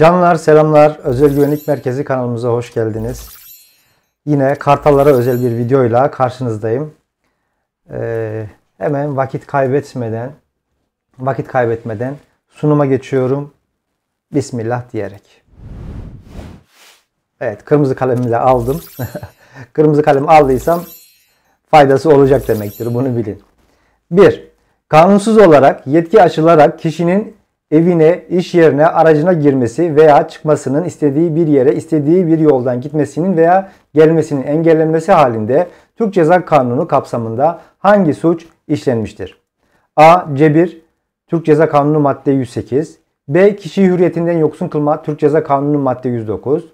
Canlar selamlar. Özel Güvenlik Merkezi kanalımıza hoş geldiniz. Yine kartallara özel bir videoyla karşınızdayım. Ee, hemen vakit kaybetmeden vakit kaybetmeden sunuma geçiyorum. Bismillah diyerek. Evet kırmızı de aldım. kırmızı kalem aldıysam faydası olacak demektir. Bunu bilin. 1. Kanunsuz olarak yetki açılarak kişinin evine, iş yerine, aracına girmesi veya çıkmasının istediği bir yere, istediği bir yoldan gitmesinin veya gelmesinin engellenmesi halinde Türk Ceza Kanunu kapsamında hangi suç işlenmiştir? A. Cebir Türk Ceza Kanunu madde 108 B. Kişiyi hürriyetinden yoksun kılma Türk Ceza Kanunu madde 109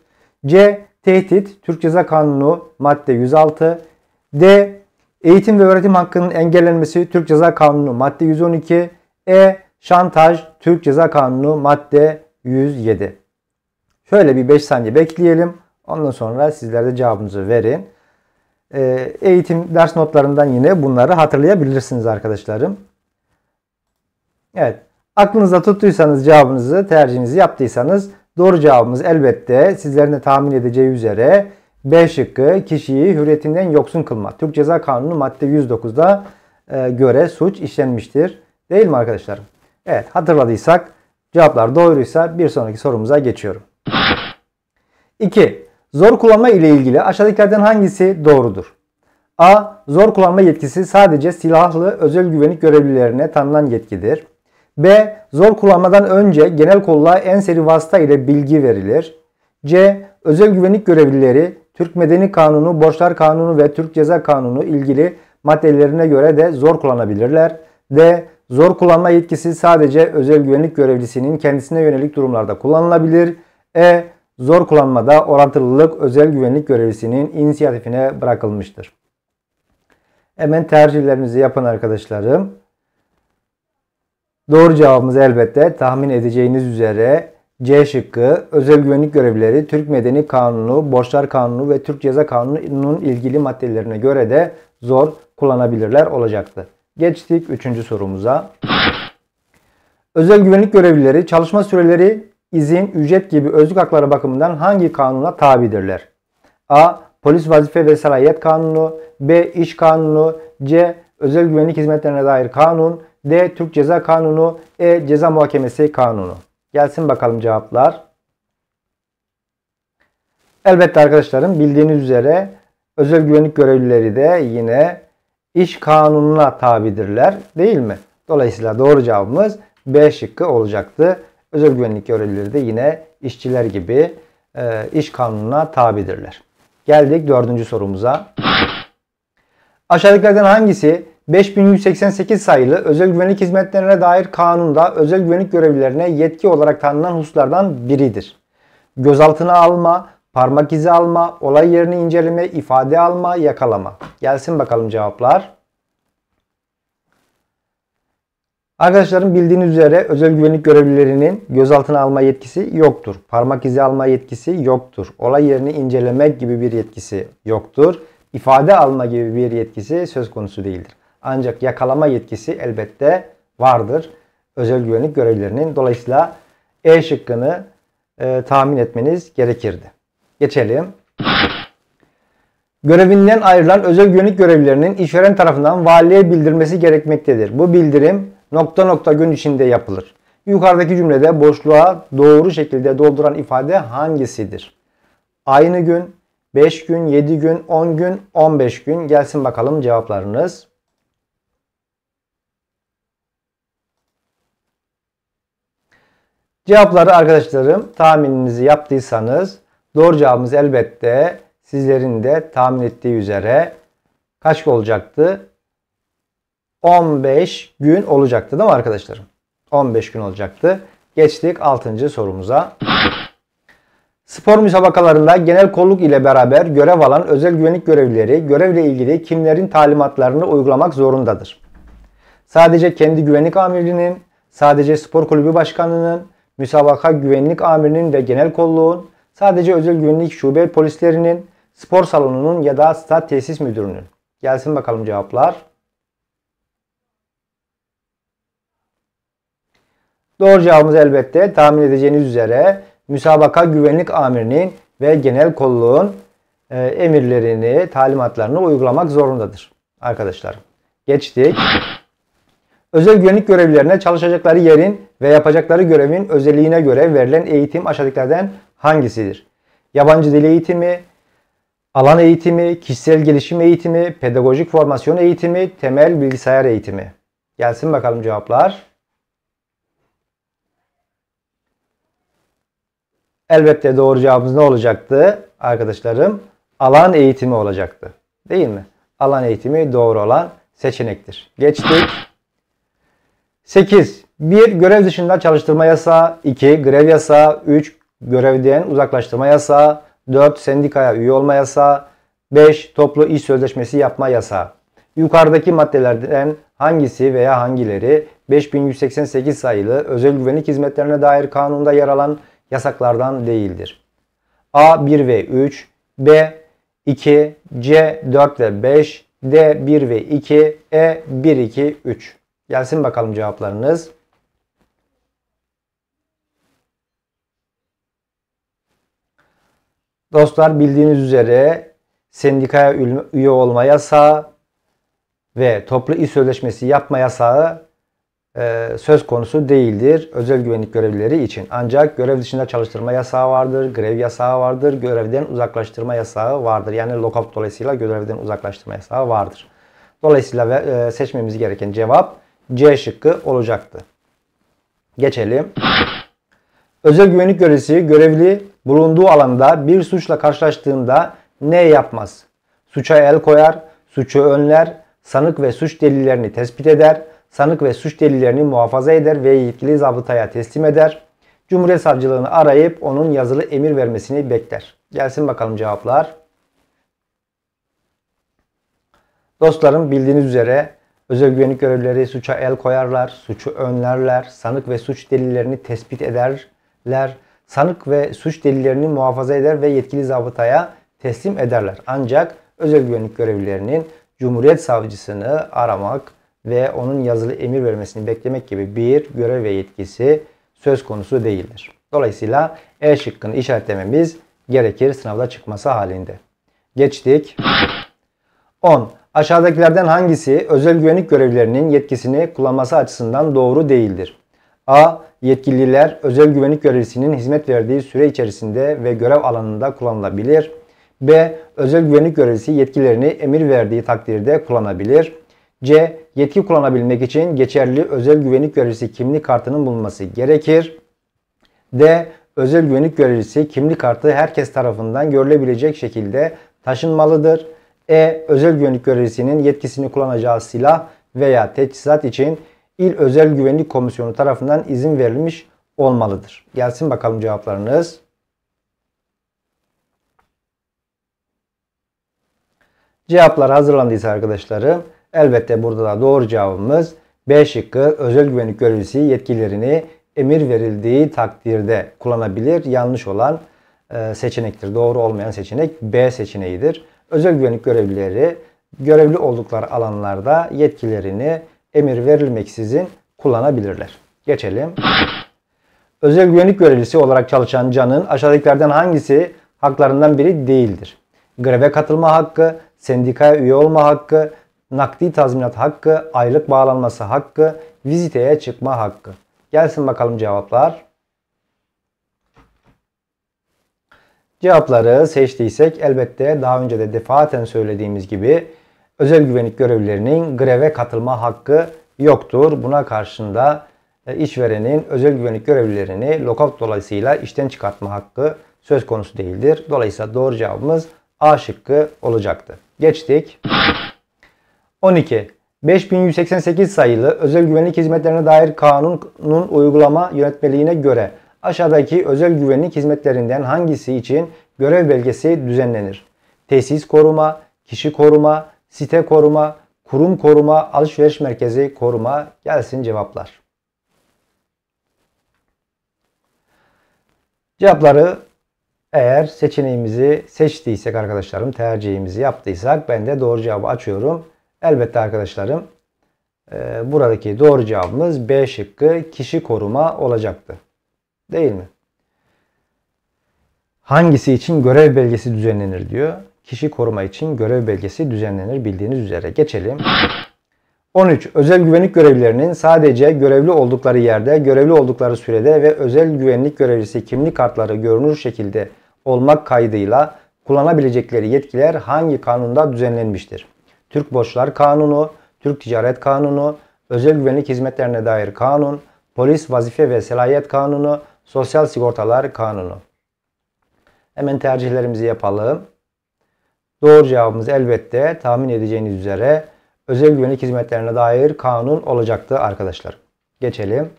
C. Tehdit Türk Ceza Kanunu madde 106 D. Eğitim ve öğretim hakkının engellenmesi Türk Ceza Kanunu madde 112 E. Şantaj Türk Ceza Kanunu madde 107. Şöyle bir 5 saniye bekleyelim. Ondan sonra sizler de cevabınızı verin. Ee, eğitim ders notlarından yine bunları hatırlayabilirsiniz arkadaşlarım. Evet. Aklınızda tuttuysanız cevabınızı, tercihinizi yaptıysanız doğru cevabımız elbette sizlerin de tahmin edeceği üzere B şıkkı kişiyi hürriyetinden yoksun kılmak. Türk Ceza Kanunu madde 109'da e, göre suç işlenmiştir. Değil mi arkadaşlarım? Evet hatırladıysak cevaplar doğruysa bir sonraki sorumuza geçiyorum. 2. Zor kullanma ile ilgili aşağıdakilerden hangisi doğrudur? A. Zor kullanma yetkisi sadece silahlı özel güvenlik görevlilerine tanınan yetkidir. B. Zor kullanmadan önce genel kolla en seri vasıta ile bilgi verilir. C. Özel güvenlik görevlileri Türk Medeni Kanunu, Borçlar Kanunu ve Türk Ceza Kanunu ilgili maddelerine göre de zor kullanabilirler. D. Zor kullanma yetkisi sadece özel güvenlik görevlisinin kendisine yönelik durumlarda kullanılabilir. E. Zor kullanmada orantılılık özel güvenlik görevlisinin inisiyatifine bırakılmıştır. Hemen tercihlerimizi yapın arkadaşlarım. Doğru cevabımız elbette tahmin edeceğiniz üzere C şıkkı özel güvenlik görevlileri Türk Medeni Kanunu, Borçlar Kanunu ve Türk Ceza Kanunu'nun ilgili maddelerine göre de zor kullanabilirler olacaktır. Geçtik 3. sorumuza. Özel güvenlik görevlileri çalışma süreleri, izin, ücret gibi özlük hakları bakımından hangi kanuna tabidirler? A. Polis vazife ve salayet kanunu B. İş kanunu C. Özel güvenlik hizmetlerine dair kanun D. Türk Ceza Kanunu E. Ceza Muhakemesi Kanunu Gelsin bakalım cevaplar. Elbette arkadaşlarım bildiğiniz üzere özel güvenlik görevlileri de yine iş kanununa tabidirler değil mi? Dolayısıyla doğru cevabımız B şıkkı olacaktı. Özel güvenlik görevlileri de yine işçiler gibi e, iş kanununa tabidirler. Geldik dördüncü sorumuza. Aşağıdakilerden hangisi 5188 sayılı özel güvenlik hizmetlerine dair kanunda özel güvenlik görevlilerine yetki olarak tanınan hususlardan biridir? Gözaltına alma, parmak izi alma, olay yerini inceleme, ifade alma, yakalama. Gelsin bakalım cevaplar. Arkadaşlarım bildiğiniz üzere özel güvenlik görevlilerinin gözaltına alma yetkisi yoktur. Parmak izi alma yetkisi yoktur. Olay yerini incelemek gibi bir yetkisi yoktur. İfade alma gibi bir yetkisi söz konusu değildir. Ancak yakalama yetkisi elbette vardır. Özel güvenlik görevlilerinin. Dolayısıyla E şıkkını e, tahmin etmeniz gerekirdi. Geçelim. Görevinden ayrılan özel güvenlik görevlilerinin işveren tarafından valiye bildirmesi gerekmektedir. Bu bildirim nokta nokta gün içinde yapılır. Yukarıdaki cümlede boşluğa doğru şekilde dolduran ifade hangisidir? Aynı gün, 5 gün, 7 gün, 10 gün, 15 gün. Gelsin bakalım cevaplarınız. Cevapları arkadaşlarım tahmininizi yaptıysanız Doğru cevabımız elbette sizlerin de tahmin ettiği üzere kaç olacaktı? 15 gün olacaktı değil mi arkadaşlarım? 15 gün olacaktı. Geçtik 6. sorumuza. Spor müsabakalarında genel kolluk ile beraber görev alan özel güvenlik görevlileri görevle ilgili kimlerin talimatlarını uygulamak zorundadır? Sadece kendi güvenlik amirinin, sadece spor kulübü başkanının, müsabaka güvenlik amirinin ve genel kolluğun Sadece özel güvenlik şube polislerinin, spor salonunun ya da stat tesis müdürünün. Gelsin bakalım cevaplar. Doğru cevabımız elbette tahmin edeceğiniz üzere müsabaka güvenlik amirinin ve genel kolluğun e, emirlerini, talimatlarını uygulamak zorundadır arkadaşlar. Geçtik. Özel güvenlik görevlilerine çalışacakları yerin ve yapacakları görevin özelliğine göre verilen eğitim aşağıdakilerden hangisidir? Yabancı dil eğitimi, alan eğitimi, kişisel gelişim eğitimi, pedagojik formasyon eğitimi, temel bilgisayar eğitimi. Gelsin bakalım cevaplar. Elbette doğru cevabımız ne olacaktı arkadaşlarım? Alan eğitimi olacaktı. Değil mi? Alan eğitimi doğru olan seçenektir. Geçtik. 8. 1. Görev dışında çalıştırma yasağı. 2. Grev yasağı. 3 görevden uzaklaştırma yasağı, 4 sendikaya üye olma yasağı, 5 toplu iş sözleşmesi yapma yasağı. Yukarıdaki maddelerden hangisi veya hangileri 5188 sayılı özel güvenlik hizmetlerine dair kanunda yer alan yasaklardan değildir? A 1 ve 3, B 2, C 4 ve 5, D 1 ve 2, E 1 2 3. Gelsin bakalım cevaplarınız. Dostlar bildiğiniz üzere sendikaya üye olma yasağı ve toplu iş sözleşmesi yapma yasağı e, söz konusu değildir özel güvenlik görevlileri için. Ancak görev dışında çalıştırma yasağı vardır, grev yasağı vardır, görevden uzaklaştırma yasağı vardır. Yani lockout dolayısıyla görevden uzaklaştırma yasağı vardır. Dolayısıyla e, seçmemiz gereken cevap C şıkkı olacaktı. Geçelim. Özel güvenlik görevlisi görevli bulunduğu alanda bir suçla karşılaştığında ne yapmaz? Suça el koyar, suçu önler, sanık ve suç delillerini tespit eder, sanık ve suç delillerini muhafaza eder ve yetkili zabıtaya teslim eder. Cumhuriyet Savcılığını arayıp onun yazılı emir vermesini bekler. Gelsin bakalım cevaplar. Dostlarım bildiğiniz üzere özel güvenlik görevlileri suça el koyarlar, suçu önlerler, sanık ve suç delillerini tespit eder, ler, sanık ve suç delillerini muhafaza eder ve yetkili zabıtaya teslim ederler. Ancak özel güvenlik görevlilerinin Cumhuriyet Savcısını aramak ve onun yazılı emir vermesini beklemek gibi bir görev ve yetkisi söz konusu değildir. Dolayısıyla E şıkkını işaretlememiz gerekir sınavda çıkması halinde. Geçtik. 10. Aşağıdakilerden hangisi özel güvenlik görevlilerinin yetkisini kullanması açısından doğru değildir? A. Yetkililer özel güvenlik görevlisinin hizmet verdiği süre içerisinde ve görev alanında kullanılabilir. B. Özel güvenlik görevlisi yetkilerini emir verdiği takdirde kullanabilir. C. Yetki kullanabilmek için geçerli özel güvenlik görevlisi kimlik kartının bulunması gerekir. D. Özel güvenlik görevlisi kimlik kartı herkes tarafından görülebilecek şekilde taşınmalıdır. E. Özel güvenlik görevlisinin yetkisini kullanacağı silah veya teçhizat için İl Özel Güvenlik Komisyonu tarafından izin verilmiş olmalıdır. Gelsin bakalım cevaplarınız. Cevaplar hazırlandıysa arkadaşlarım elbette burada da doğru cevabımız B şıkkı özel güvenlik görevlisi yetkilerini emir verildiği takdirde kullanabilir. Yanlış olan e, seçenektir. Doğru olmayan seçenek B seçeneğidir. Özel güvenlik görevlileri görevli oldukları alanlarda yetkilerini emir verilmeksizin kullanabilirler. Geçelim. Özel güvenlik görevlisi olarak çalışan canın aşağıdakilerden hangisi haklarından biri değildir? Greve katılma hakkı, sendikaya üye olma hakkı, nakdi tazminat hakkı, aylık bağlanması hakkı, viziteye çıkma hakkı. Gelsin bakalım cevaplar. Cevapları seçtiysek elbette daha önce de defaten söylediğimiz gibi özel güvenlik görevlilerinin greve katılma hakkı yoktur. Buna karşında e, işverenin özel güvenlik görevlilerini lokaut dolayısıyla işten çıkartma hakkı söz konusu değildir. Dolayısıyla doğru cevabımız A şıkkı olacaktı. Geçtik. 12. 5188 sayılı özel güvenlik hizmetlerine dair kanunun uygulama yönetmeliğine göre aşağıdaki özel güvenlik hizmetlerinden hangisi için görev belgesi düzenlenir? Tesis koruma, kişi koruma, site koruma, kurum koruma, alışveriş merkezi koruma gelsin cevaplar. Cevapları eğer seçeneğimizi seçtiysek arkadaşlarım, tercihimizi yaptıysak ben de doğru cevabı açıyorum. Elbette arkadaşlarım e, buradaki doğru cevabımız B şıkkı kişi koruma olacaktı. Değil mi? Hangisi için görev belgesi düzenlenir diyor kişi koruma için görev belgesi düzenlenir bildiğiniz üzere. Geçelim. 13. Özel güvenlik görevlilerinin sadece görevli oldukları yerde, görevli oldukları sürede ve özel güvenlik görevlisi kimlik kartları görünür şekilde olmak kaydıyla kullanabilecekleri yetkiler hangi kanunda düzenlenmiştir? Türk Borçlar Kanunu, Türk Ticaret Kanunu, Özel Güvenlik Hizmetlerine dair kanun, Polis Vazife ve Selayet Kanunu, Sosyal Sigortalar Kanunu. Hemen tercihlerimizi yapalım. Doğru cevabımız elbette tahmin edeceğiniz üzere özel güvenlik hizmetlerine dair kanun olacaktı arkadaşlar. Geçelim.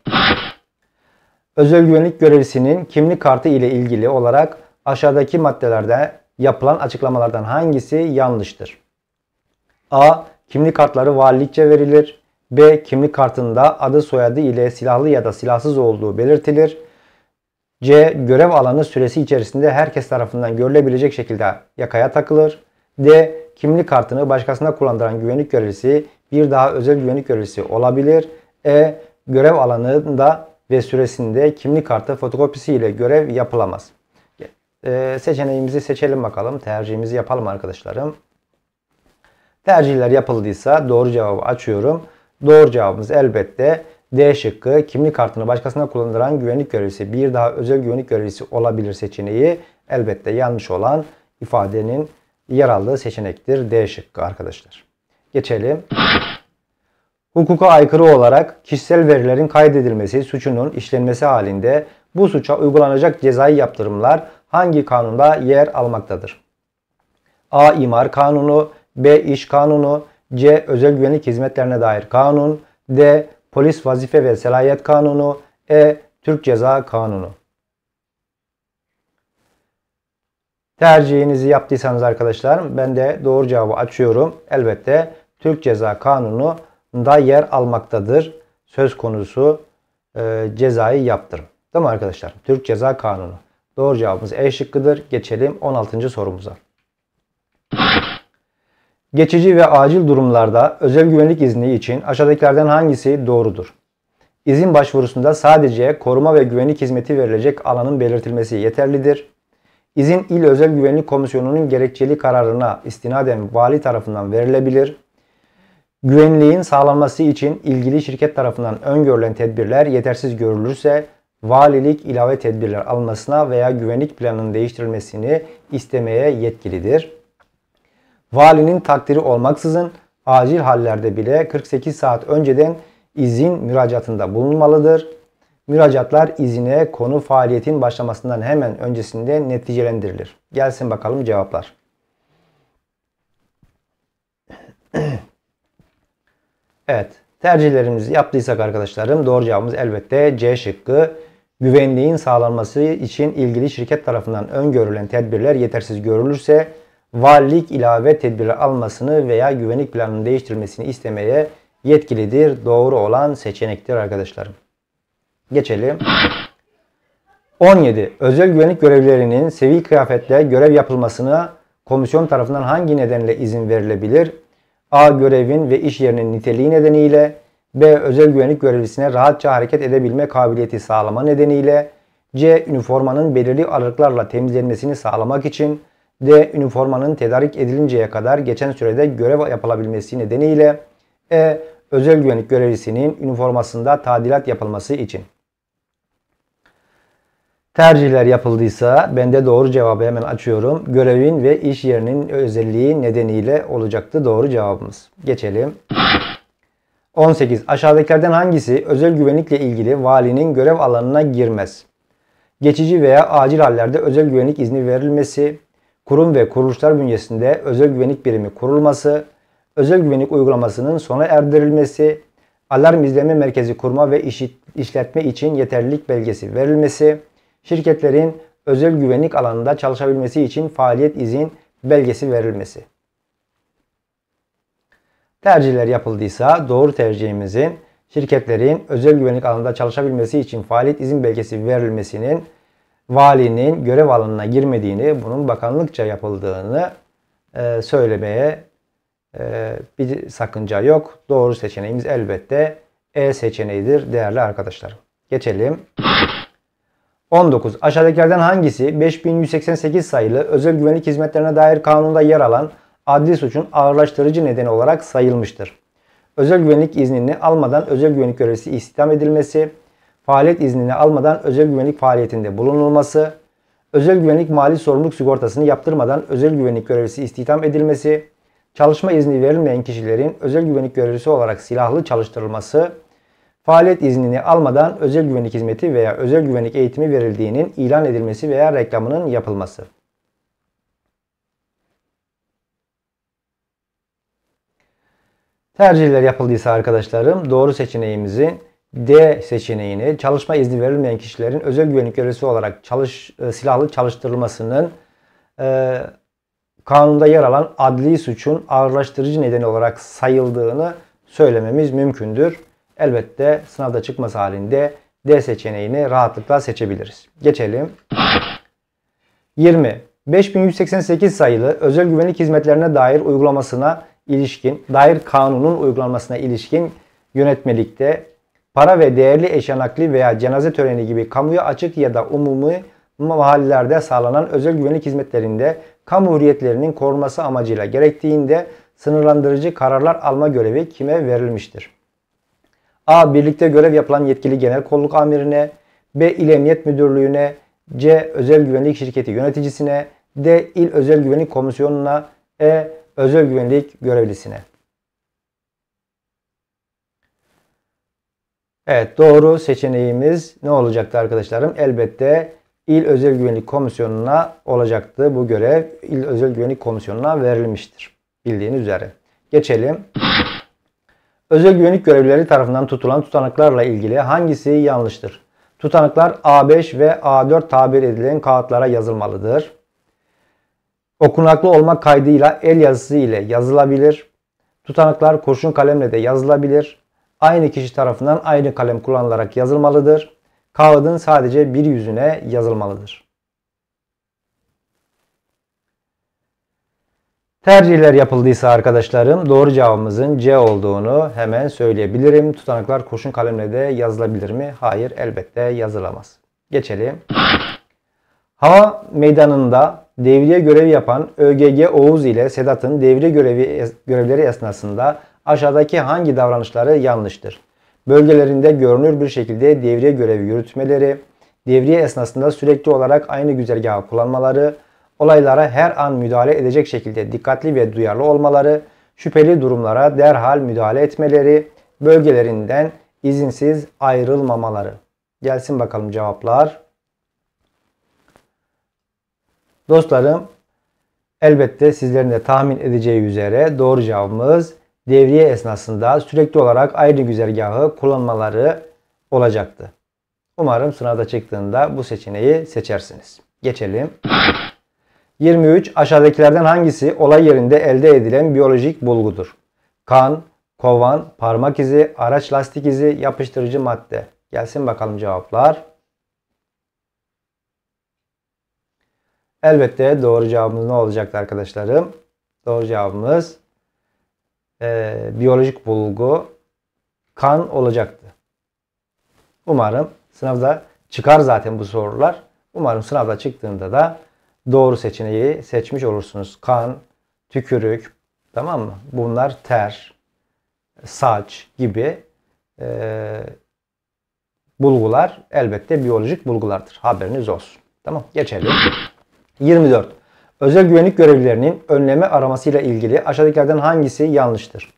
Özel güvenlik görevlisinin kimlik kartı ile ilgili olarak aşağıdaki maddelerde yapılan açıklamalardan hangisi yanlıştır? A. Kimlik kartları valilikçe verilir. B. Kimlik kartında adı soyadı ile silahlı ya da silahsız olduğu belirtilir. C. Görev alanı süresi içerisinde herkes tarafından görülebilecek şekilde yakaya takılır. D. Kimlik kartını başkasına kullandıran güvenlik görevlisi bir daha özel güvenlik görevlisi olabilir. E. Görev alanında ve süresinde kimlik kartı fotokopisi ile görev yapılamaz. E, seçeneğimizi seçelim bakalım. Tercihimizi yapalım arkadaşlarım. Tercihler yapıldıysa doğru cevabı açıyorum. Doğru cevabımız elbette D şıkkı kimlik kartını başkasına kullandıran güvenlik görevlisi bir daha özel güvenlik görevlisi olabilir seçeneği elbette yanlış olan ifadenin yer aldığı seçenektir. D şıkkı arkadaşlar. Geçelim. Hukuka aykırı olarak kişisel verilerin kaydedilmesi suçunun işlenmesi halinde bu suça uygulanacak cezai yaptırımlar hangi kanunda yer almaktadır? A. İmar Kanunu B. İş Kanunu C. Özel Güvenlik Hizmetlerine Dair Kanun D. Polis Vazife ve Selayet Kanunu E. Türk Ceza Kanunu Tercihinizi yaptıysanız arkadaşlar ben de doğru cevabı açıyorum. Elbette Türk Ceza Kanunu da yer almaktadır. Söz konusu e, cezayı yaptırım. Değil arkadaşlar? Türk Ceza Kanunu. Doğru cevabımız E şıkkıdır. Geçelim 16. sorumuza. Geçici ve acil durumlarda özel güvenlik izni için aşağıdakilerden hangisi doğrudur? İzin başvurusunda sadece koruma ve güvenlik hizmeti verilecek alanın belirtilmesi yeterlidir. İzin İl Özel Güvenlik Komisyonu'nun gerekçeli kararına istinaden vali tarafından verilebilir. Güvenliğin sağlanması için ilgili şirket tarafından öngörülen tedbirler yetersiz görülürse valilik ilave tedbirler almasına veya güvenlik planının değiştirilmesini istemeye yetkilidir. Valinin takdiri olmaksızın acil hallerde bile 48 saat önceden izin müracaatında bulunmalıdır. Müracaatlar izine konu faaliyetin başlamasından hemen öncesinde neticelendirilir. Gelsin bakalım cevaplar. evet. Tercihlerimizi yaptıysak arkadaşlarım doğru cevabımız elbette C şıkkı. Güvenliğin sağlanması için ilgili şirket tarafından öngörülen tedbirler yetersiz görülürse valilik ilave tedbirler almasını veya güvenlik planını değiştirmesini istemeye yetkilidir. Doğru olan seçenektir arkadaşlarım. Geçelim. 17. Özel güvenlik görevlerinin sivil kıyafetle görev yapılmasına komisyon tarafından hangi nedenle izin verilebilir? A. Görevin ve iş yerinin niteliği nedeniyle B. Özel güvenlik görevlisine rahatça hareket edebilme kabiliyeti sağlama nedeniyle C. Üniformanın belirli aralıklarla temizlenmesini sağlamak için D. Üniformanın tedarik edilinceye kadar geçen sürede görev yapılabilmesi nedeniyle E. Özel güvenlik görevlisinin üniformasında tadilat yapılması için. Tercihler yapıldıysa ben de doğru cevabı hemen açıyorum. Görevin ve iş yerinin özelliği nedeniyle olacaktı doğru cevabımız. Geçelim. 18. Aşağıdakilerden hangisi özel güvenlikle ilgili valinin görev alanına girmez? Geçici veya acil hallerde özel güvenlik izni verilmesi, kurum ve kuruluşlar bünyesinde özel güvenlik birimi kurulması, özel güvenlik uygulamasının sona erdirilmesi, alarm izleme merkezi kurma ve işletme için yeterlilik belgesi verilmesi, şirketlerin özel güvenlik alanında çalışabilmesi için faaliyet izin belgesi verilmesi. Tercihler yapıldıysa doğru tercihimizin şirketlerin özel güvenlik alanında çalışabilmesi için faaliyet izin belgesi verilmesinin valinin görev alanına girmediğini, bunun bakanlıkça yapıldığını e, söylemeye e, bir sakınca yok. Doğru seçeneğimiz elbette E seçeneğidir değerli arkadaşlarım. Geçelim. 19. Aşağıdakilerden hangisi 5188 sayılı özel güvenlik hizmetlerine dair kanunda yer alan adli suçun ağırlaştırıcı nedeni olarak sayılmıştır? Özel güvenlik iznini almadan özel güvenlik görevlisi istihdam edilmesi, faaliyet iznini almadan özel güvenlik faaliyetinde bulunulması, özel güvenlik mali sorumluluk sigortasını yaptırmadan özel güvenlik görevlisi istihdam edilmesi, çalışma izni verilmeyen kişilerin özel güvenlik görevlisi olarak silahlı çalıştırılması, faaliyet iznini almadan özel güvenlik hizmeti veya özel güvenlik eğitimi verildiğinin ilan edilmesi veya reklamının yapılması. Tercihler yapıldıysa arkadaşlarım doğru seçeneğimizin D seçeneğini çalışma izni verilmeyen kişilerin özel güvenlik görevlisi olarak çalış, e, silahlı çalıştırılmasının e, kanunda yer alan adli suçun ağırlaştırıcı nedeni olarak sayıldığını söylememiz mümkündür elbette sınavda çıkması halinde D seçeneğini rahatlıkla seçebiliriz. Geçelim. 20. 5188 sayılı özel güvenlik hizmetlerine dair uygulamasına ilişkin, dair kanunun uygulanmasına ilişkin yönetmelikte para ve değerli eşya nakli veya cenaze töreni gibi kamuya açık ya da umumi mahallelerde sağlanan özel güvenlik hizmetlerinde kamu hürriyetlerinin korunması amacıyla gerektiğinde sınırlandırıcı kararlar alma görevi kime verilmiştir? A. Birlikte görev yapılan yetkili genel kolluk amirine. B. İl Emniyet Müdürlüğü'ne. C. Özel Güvenlik Şirketi yöneticisine. D. İl Özel Güvenlik Komisyonu'na. E. Özel Güvenlik Görevlisine. Evet doğru seçeneğimiz ne olacaktı arkadaşlarım? Elbette İl Özel Güvenlik Komisyonu'na olacaktı. Bu görev İl Özel Güvenlik Komisyonu'na verilmiştir. Bildiğiniz üzere. Geçelim. Özel güvenlik görevlileri tarafından tutulan tutanaklarla ilgili hangisi yanlıştır? Tutanaklar A5 ve A4 tabir edilen kağıtlara yazılmalıdır. Okunaklı olmak kaydıyla el yazısı ile yazılabilir. Tutanaklar kurşun kalemle de yazılabilir. Aynı kişi tarafından aynı kalem kullanılarak yazılmalıdır. Kağıdın sadece bir yüzüne yazılmalıdır. Tercihler yapıldıysa arkadaşlarım doğru cevabımızın C olduğunu hemen söyleyebilirim. Tutanaklar kurşun kalemle de yazılabilir mi? Hayır elbette yazılamaz. Geçelim. Hava meydanında devriye görevi yapan ÖGG Oğuz ile Sedat'ın devriye görevi, görevleri esnasında aşağıdaki hangi davranışları yanlıştır? Bölgelerinde görünür bir şekilde devriye görevi yürütmeleri, devriye esnasında sürekli olarak aynı güzergahı kullanmaları, olaylara her an müdahale edecek şekilde dikkatli ve duyarlı olmaları, şüpheli durumlara derhal müdahale etmeleri, bölgelerinden izinsiz ayrılmamaları. Gelsin bakalım cevaplar. Dostlarım elbette sizlerin de tahmin edeceği üzere doğru cevabımız devriye esnasında sürekli olarak aynı güzergahı kullanmaları olacaktı. Umarım sınavda çıktığında bu seçeneği seçersiniz. Geçelim. 23. Aşağıdakilerden hangisi olay yerinde elde edilen biyolojik bulgudur? Kan, kovan, parmak izi, araç lastik izi, yapıştırıcı madde. Gelsin bakalım cevaplar. Elbette doğru cevabımız ne olacaktı arkadaşlarım? Doğru cevabımız e, biyolojik bulgu kan olacaktı. Umarım sınavda çıkar zaten bu sorular. Umarım sınavda çıktığında da doğru seçeneği seçmiş olursunuz. Kan, tükürük, tamam mı? Bunlar ter, saç gibi e, bulgular elbette biyolojik bulgulardır. Haberiniz olsun. Tamam geçelim. 24. Özel güvenlik görevlilerinin önleme aramasıyla ilgili aşağıdakilerden hangisi yanlıştır?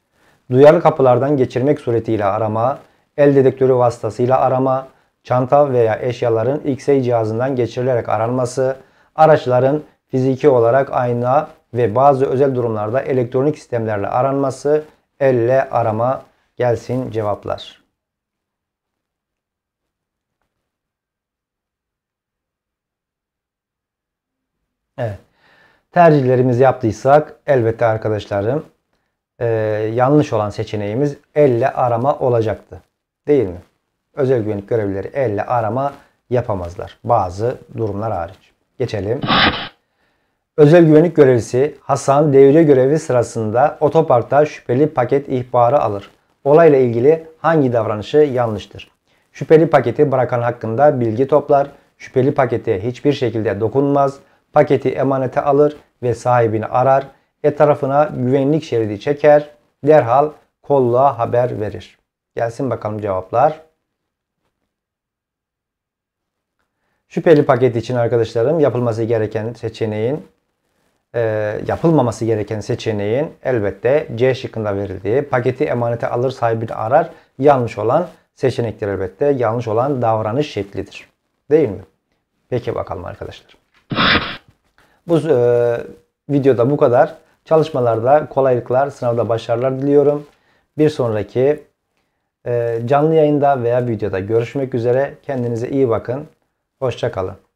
Duyarlı kapılardan geçirmek suretiyle arama, el dedektörü vasıtasıyla arama, çanta veya eşyaların X-ray cihazından geçirilerek aranması, araçların fiziki olarak ayna ve bazı özel durumlarda elektronik sistemlerle aranması, elle arama gelsin cevaplar. Evet. Tercihlerimizi yaptıysak elbette arkadaşlarım e, yanlış olan seçeneğimiz elle arama olacaktı. Değil mi? Özel güvenlik görevlileri elle arama yapamazlar. Bazı durumlar hariç. Geçelim. Özel güvenlik görevlisi Hasan devre görevi sırasında otoparkta şüpheli paket ihbarı alır. Olayla ilgili hangi davranışı yanlıştır? Şüpheli paketi bırakan hakkında bilgi toplar, şüpheli pakete hiçbir şekilde dokunmaz, paketi emanete alır ve sahibini arar, etrafına güvenlik şeridi çeker, derhal kolluğa haber verir. Gelsin bakalım cevaplar. Şüpheli paket için arkadaşlarım yapılması gereken seçeneğin e, yapılmaması gereken seçeneğin elbette C şıkkında verildiği paketi emanete alır sahibini arar yanlış olan seçenektir elbette. Yanlış olan davranış şeklidir. Değil mi? Peki bakalım arkadaşlar. Bu e, videoda bu kadar. Çalışmalarda kolaylıklar, sınavda başarılar diliyorum. Bir sonraki e, canlı yayında veya videoda görüşmek üzere. Kendinize iyi bakın. Hoşçakalın.